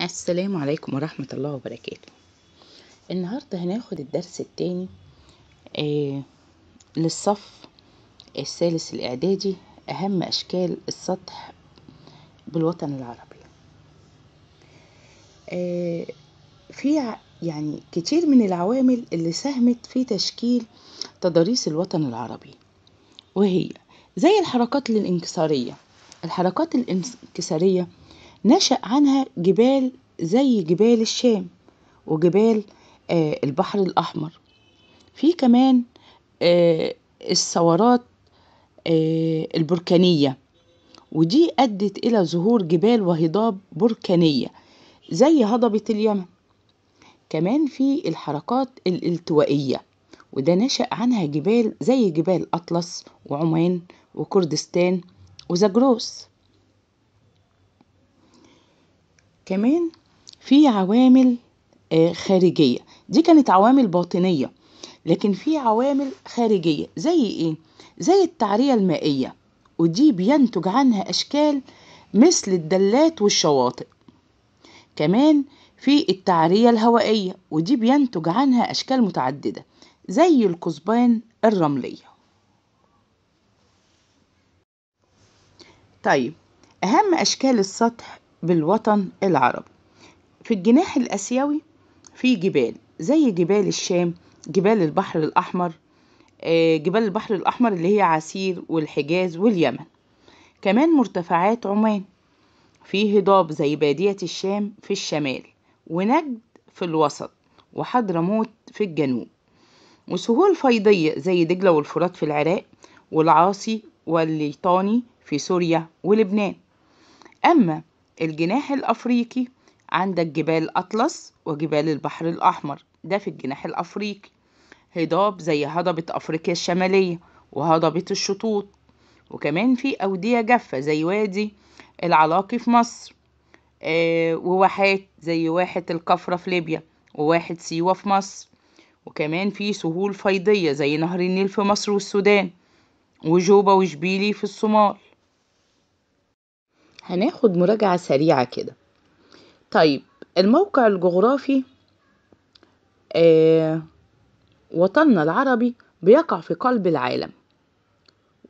السلام عليكم ورحمة الله وبركاته النهاردة هناخد الدرس التاني آه، للصف الثالث الإعدادي أهم أشكال السطح بالوطن العربي آه، في يعني كتير من العوامل اللي ساهمت في تشكيل تضاريس الوطن العربي وهي زي الحركات الانكسارية الحركات الانكسارية نشأ عنها جبال زي جبال الشام وجبال آه، البحر الأحمر في كمان آه، الثورات آه، البركانية ودي أدت إلى ظهور جبال وهضاب بركانية زي هضبة اليمن كمان في الحركات الالتوائية وده نشأ عنها جبال زي جبال أطلس وعمان وكردستان وزجروس كمان في عوامل آه، خارجية دي كانت عوامل باطنية لكن في عوامل خارجية زي ايه؟ زي التعرية المائية ودي بينتج عنها أشكال مثل الدلات والشواطئ كمان في التعرية الهوائية ودي بينتج عنها أشكال متعددة زي القضبان الرملية طيب أهم أشكال السطح بالوطن العربي في الجناح الآسيوي في جبال زي جبال الشام جبال البحر الأحمر آه، جبال البحر الأحمر اللي هي عسير والحجاز واليمن كمان مرتفعات عمان في هضاب زي بادية الشام في الشمال ونجد في الوسط وحضرموت في الجنوب وسهول فيضية زي دجلة والفرات في العراق والعاصي والليطاني في سوريا ولبنان أما الجناح الأفريقي عندك جبال أطلس وجبال البحر الأحمر ده في الجناح الأفريقي هضاب زي هضبة أفريقيا الشمالية وهضبة الشطوط وكمان في أودية جافة زي وادي العلاقي في مصر آه، وواحات زي واحة الكفرة في ليبيا وواحة سيوة في مصر وكمان في سهول فيضية زي نهر النيل في مصر والسودان وجوبة وشبيلي في الصومال هناخد مراجعة سريعة كده طيب الموقع الجغرافي آه وطننا العربي بيقع في قلب العالم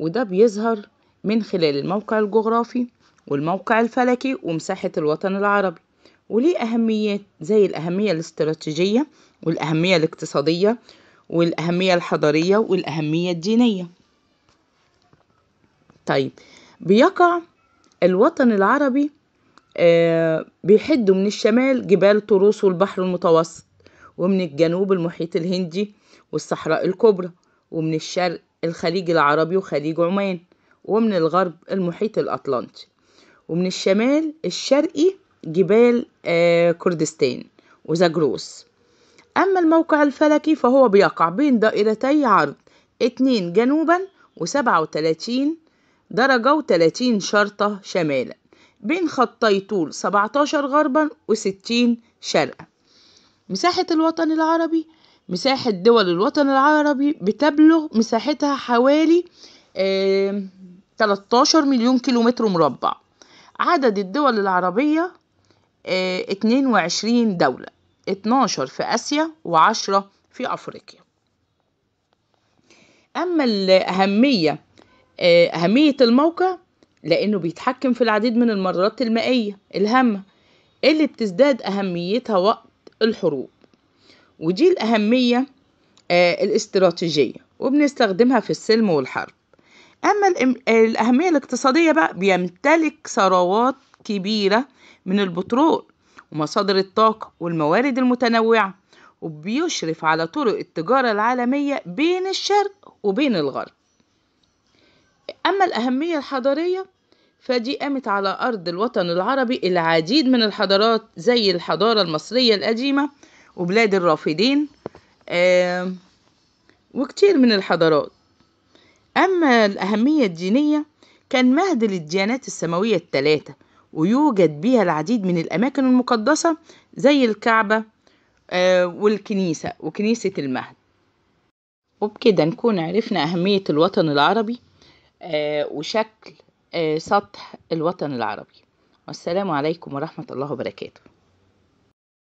وده بيظهر من خلال الموقع الجغرافي والموقع الفلكي ومساحة الوطن العربي وليه أهميات زي الأهمية الاستراتيجية والأهمية الاقتصادية والأهمية الحضارية والأهمية الدينية طيب بيقع الوطن العربي آه، بيحدوا من الشمال جبال طروس والبحر المتوسط ومن الجنوب المحيط الهندي والصحراء الكبرى ومن الشرق الخليج العربي وخليج عمان ومن الغرب المحيط الأطلنطي ومن الشمال الشرقي جبال آه، كردستان وزاجروس أما الموقع الفلكي فهو بيقع بين دائرتي عرض 2 جنوبا و37 درجة وتلاتين شرطة شمالا بين خطي طول سبعتاشر غربا وستين شرقا مساحة الوطن العربي مساحة دول الوطن العربي بتبلغ مساحتها حوالي تلتاشر مليون كيلومتر مربع عدد الدول العربية آه، اتنين وعشرين دولة اتناشر في آسيا وعشرة في أفريقيا أما الأهمية آه، أهمية الموقع لأنه بيتحكم في العديد من المرات المائية الهامة اللي بتزداد أهميتها وقت الحروب ودي الأهمية آه، الاستراتيجية وبنستخدمها في السلم والحرب أما الأهمية الاقتصادية بقى بيمتلك ثروات كبيرة من البترول ومصادر الطاقة والموارد المتنوعة وبيشرف على طرق التجارة العالمية بين الشرق وبين الغرب أما الأهمية الحضارية فدي قامت على أرض الوطن العربي العديد من الحضارات زي الحضارة المصرية القديمة وبلاد الرافدين وكتير من الحضارات أما الأهمية الدينية كان مهد للديانات السماوية الثلاثة ويوجد بها العديد من الأماكن المقدسة زي الكعبة آه، والكنيسة وكنيسة المهد وبكده نكون عرفنا أهمية الوطن العربي آه، وشكل آه، سطح الوطن العربي والسلام عليكم ورحمة الله وبركاته